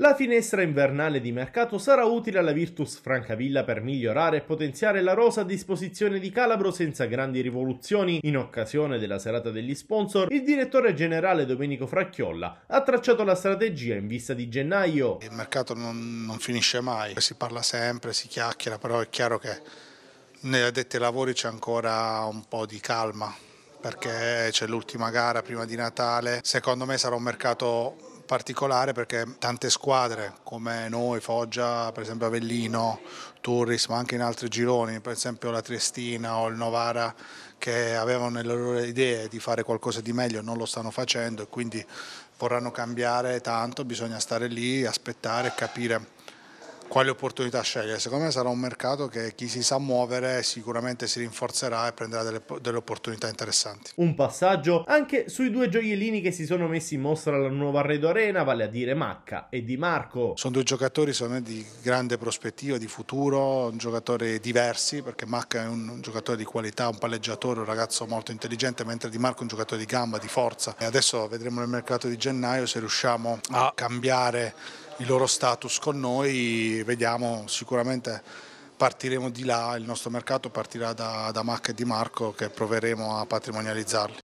La finestra invernale di mercato sarà utile alla Virtus Francavilla per migliorare e potenziare la rosa a disposizione di Calabro senza grandi rivoluzioni. In occasione della serata degli sponsor, il direttore generale Domenico Fracchiolla ha tracciato la strategia in vista di gennaio. Il mercato non, non finisce mai, si parla sempre, si chiacchiera, però è chiaro che nelle addette ai lavori c'è ancora un po' di calma perché c'è l'ultima gara prima di Natale. Secondo me sarà un mercato particolare perché tante squadre come noi, Foggia, per esempio Avellino, Turris, ma anche in altri gironi, per esempio la Triestina o il Novara, che avevano le loro idee di fare qualcosa di meglio non lo stanno facendo e quindi vorranno cambiare tanto, bisogna stare lì, aspettare e capire quali opportunità scegliere. Secondo me sarà un mercato che chi si sa muovere sicuramente si rinforzerà e prenderà delle, delle opportunità interessanti. Un passaggio anche sui due gioiellini che si sono messi in mostra alla nuova Arredo Arena, vale a dire Macca e Di Marco. Sono due giocatori secondo di grande prospettiva, di futuro, giocatori diversi perché Macca è un giocatore di qualità, un palleggiatore, un ragazzo molto intelligente, mentre Di Marco è un giocatore di gamba, di forza. E adesso vedremo nel mercato di gennaio se riusciamo a cambiare il loro status con noi, vediamo sicuramente partiremo di là, il nostro mercato partirà da, da Mac e Di Marco che proveremo a patrimonializzarli.